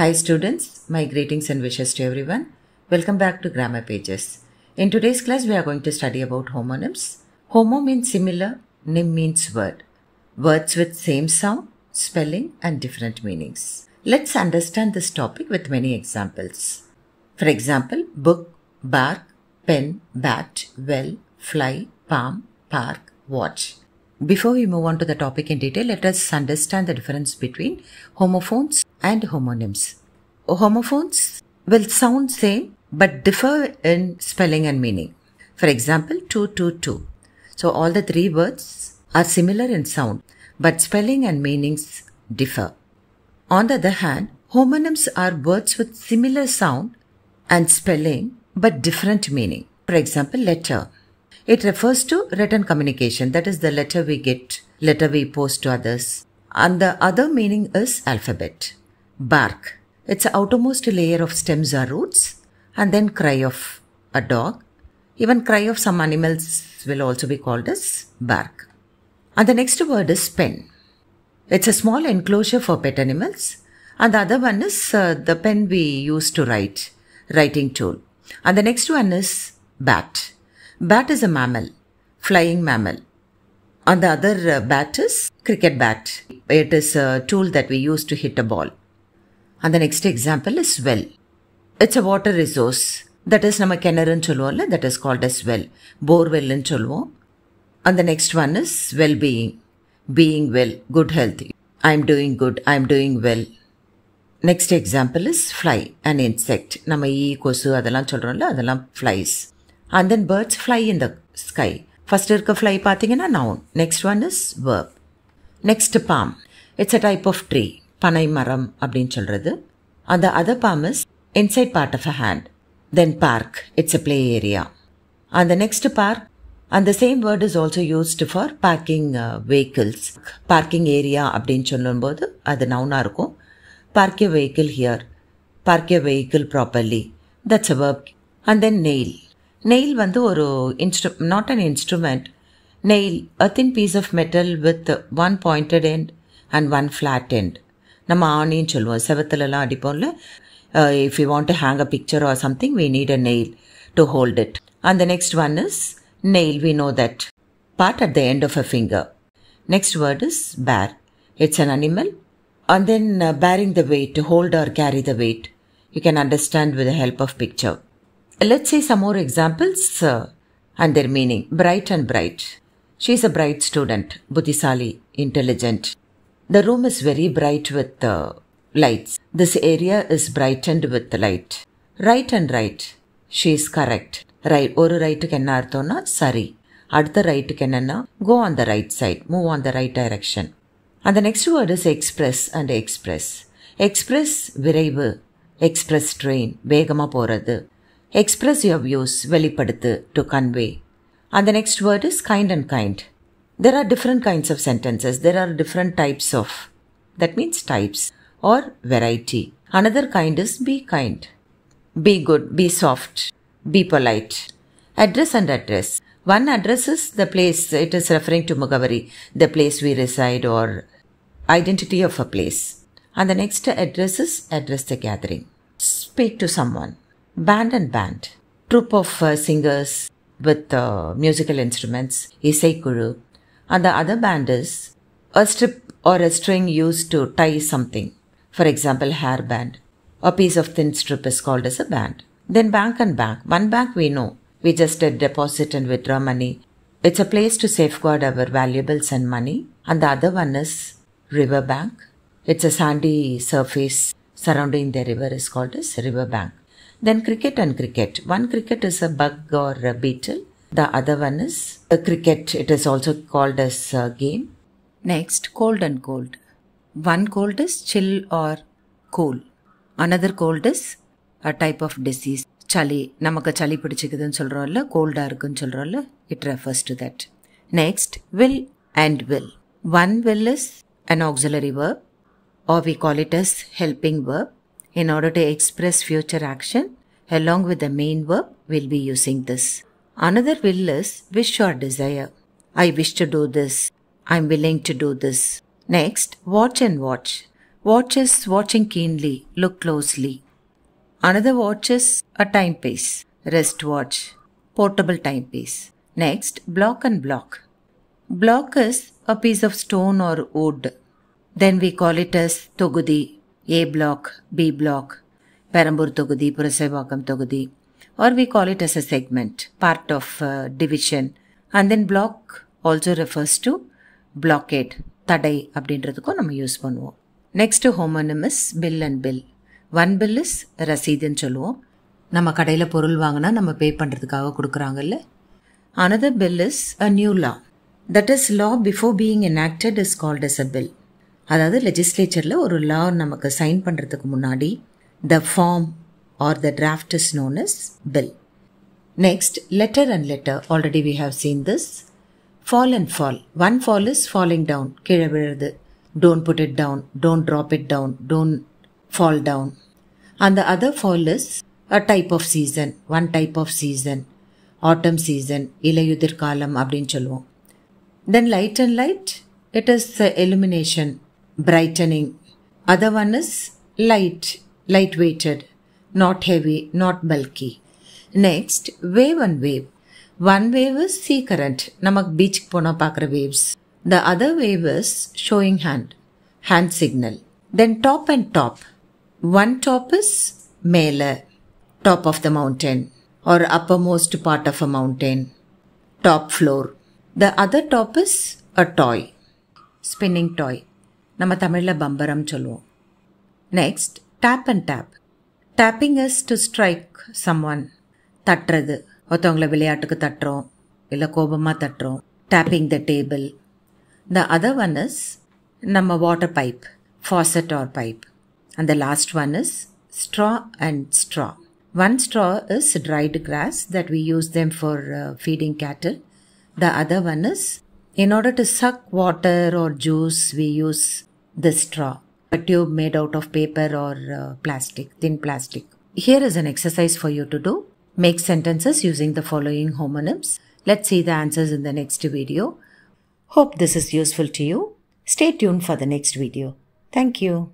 Hi students, my greetings and wishes to everyone. Welcome back to Grammar Pages. In today's class, we are going to study about homonyms. Homo means similar, nim means word. Words with same sound, spelling and different meanings. Let's understand this topic with many examples. For example, book, bark, pen, bat, well, fly, palm, park, watch. Before we move on to the topic in detail, let us understand the difference between homophones and homonyms. Oh, homophones will sound same but differ in spelling and meaning. For example, 222. So all the three words are similar in sound but spelling and meanings differ. On the other hand, homonyms are words with similar sound and spelling but different meaning. For example, letter. It refers to written communication, that is the letter we get, letter we post to others. And the other meaning is alphabet bark. Its outermost layer of stems are roots and then cry of a dog. Even cry of some animals will also be called as bark. And the next word is pen. It's a small enclosure for pet animals. And the other one is uh, the pen we use to write, writing tool. And the next one is bat. Bat is a mammal, flying mammal. And the other uh, bat is cricket bat. It is a tool that we use to hit a ball. And the next example is well. It's a water resource. That is நம்ம கிணறுன்னு சொல்லுவோம்ல that is called as well போர்வெல்லுன்னு சொல்லுவோம் அந்த next one is well being being well good health I am doing good I am doing well next example is fly and insect நம்ம ஈ கொசு அதெல்லாம் சொல்கிறோம்ல அதெல்லாம் flies and then birds fly in the sky first இருக்க fly பார்த்தீங்கன்னா noun next one is verb next palm it's a type of tree பனை மரம் அப்படின்னு சொல்கிறது அந்த other palm is inside part of a hand then park it's a play area அந்த next park அந்த same word is also used for parking vehicles parking area அப்படின்னு சொல்லும்போது அது நவுனாக இருக்கும் park you vehicle here park you vehicle properly that's a verb and then nail nail வந்து ஒரு இன்ஸ்ட்ரு not an instrument nail a thin piece of metal with one pointed end and one flat end நம்ம ஆணின்னு சொல்லுவோம் செவத்துலலாம் அடிப்போம்ல if you want to hang a picture or something we need a nail to hold it and the next one is nail we know that part at the end of a finger. Next word is bear. It's an animal. And then uh, bearing the weight, to hold or carry the weight. You can understand with the help of picture. Let's say some more examples uh, and their meaning. Bright and bright. She is a bright student, buddhisali, intelligent. The room is very bright with uh, lights. This area is brightened with light. Right and right. She is correct. Right. ஒரு ரைட்டுக்கு என்ன அர்த்தம்னா சரி அடுத்த ரைட்டுக்கு என்னன்னா go on the right side move on the right direction அந்த next word is express and express express விரைவு express train வேகமாக போகிறது எக்ஸ்பிரஸ் யுவர் வியூஸ் வெளிப்படுத்து டு கன்வே அந்த next word is kind and kind there are different kinds of sentences. There are different types of. That means types or variety. Another kind is be kind. Be good, be soft, be polite. Address and address. One addresses the place, it is referring to Mugavari, the place we reside or identity of a place. And the next addresses address the gathering. Speak to someone. Band and band. Troupe of uh, singers with uh, musical instruments. Iseikuru and the other band is a strip or a string used to tie something. For example, hair band. A piece of thin strip is called as a band. Then bank and bank. One bank we know. We just deposit and withdraw money. It's a place to safeguard our valuables and money. And the other one is river bank. It's a sandy surface surrounding the river is called as river bank. Then cricket and cricket. One cricket is a bug or a beetle the other one is the uh, cricket. It is also called as game. Next, cold and cold. One cold is chill or cold. Another cold is a type of disease. namak சளி நமக்கு சளி பிடிச்சிக்குதுன்னு சொல்கிறோம்ல கோல்டாக இருக்குன்னு சொல்கிறோம்ல It refers to that. Next, will and will. One will is an auxiliary verb or we call it as helping verb in order to express future action along with the main verb we'll be using this Another will is wish or desire. I wish to do this. I'm willing to do this. Next, watch and watch. Watch is watching keenly, look closely. Another watch is a timepiece, wristwatch, portable timepiece. Next, block and block. Block is a piece of stone or wood. Then we call it as Togudi, A block, B block, Parambur Togudi, Purasaiwakam Togudi. or we call it as a segment, part of uh, division. And then block also refers to blockade, தடை அப்படின்றதுக்கும் நம்ம use பண்ணுவோம் next homonymous bill and bill one bill is ரசீதுன்னு சொல்லுவோம் நம்ம கடையில் பொருள் வாங்கினா நம்ம பே பண்ணுறதுக்காக கொடுக்குறாங்கல்ல another bill is a new law that is law before being enacted is called is a bill அதாவது லெஜிஸ்லேச்சரில் ஒரு லா நமக்கு சைன் பண்ணுறதுக்கு முன்னாடி the form or the draft is known as bill. Next, letter and letter. Already we have seen this. Fall and fall. One fall is falling down. Don't put it down. Don't drop it down. Don't fall down. And the other fall is a type of season. One type of season. Autumn season. இலையுதிர் kalam அப்படின்னு சொல்லுவோம் then light and light, it is illumination, brightening. Other one is light, light weighted not heavy, not bulky. Next, wave and wave. One wave is sea current, namak beach pona pakra waves. The other wave is showing hand, hand signal. Then top and top. One top is male, top of the mountain or uppermost part of a mountain, top floor. The other top is a toy, spinning toy. நம்ம தமிழில் பம்பரம் சொல்லுவோம் Next, tap and tap. Tapping is to strike someone தட்டுறது ஒருத்தவங்கள விளையாட்டுக்கு தட்டுறோம் இல்லை கோபமாக தட்டுறோம் tapping the table the other one is நம்ம water pipe faucet or pipe அந்த last one is straw and straw one straw is dried grass that we use them for feeding cattle the other one is in order to suck water or juice, we use the straw a tube made out of paper or uh, plastic, thin plastic. Here is an exercise for you to do. Make sentences using the following homonyms. Let's see the answers in the next video. Hope this is useful to you. Stay tuned for the next video. Thank you.